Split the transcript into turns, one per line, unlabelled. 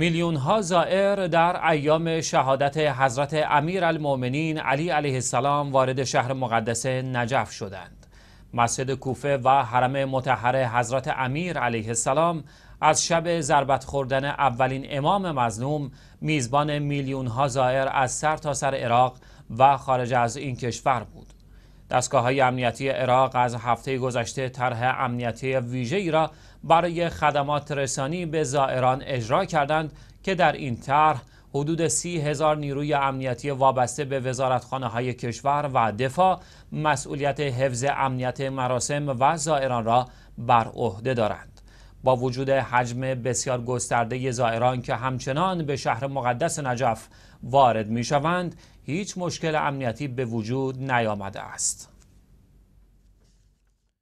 میلیون ها زائر در ایام شهادت حضرت امیر المومنین علی علیه السلام وارد شهر مقدس نجف شدند. مسجد کوفه و حرم متحر حضرت امیر علیه السلام از شب ضربت خوردن اولین امام مظلوم میزبان میلیون ها زائر از سر تا سر عراق و خارج از این کشور بود. دستگاه های امنیتی عراق از هفته گذشته طرح امنیتی ویژه ای را برای خدمات رسانی به زائران اجرا کردند که در این طرح حدود سی هزار نیروی امنیتی وابسته به وزارتخانه های کشور و دفاع مسئولیت حفظ امنیت مراسم و زائران را بر عهده دارند. با وجود حجم بسیار گسترده زائران که همچنان به شهر مقدس نجف وارد می شوند هیچ مشکل امنیتی به وجود نیامده است.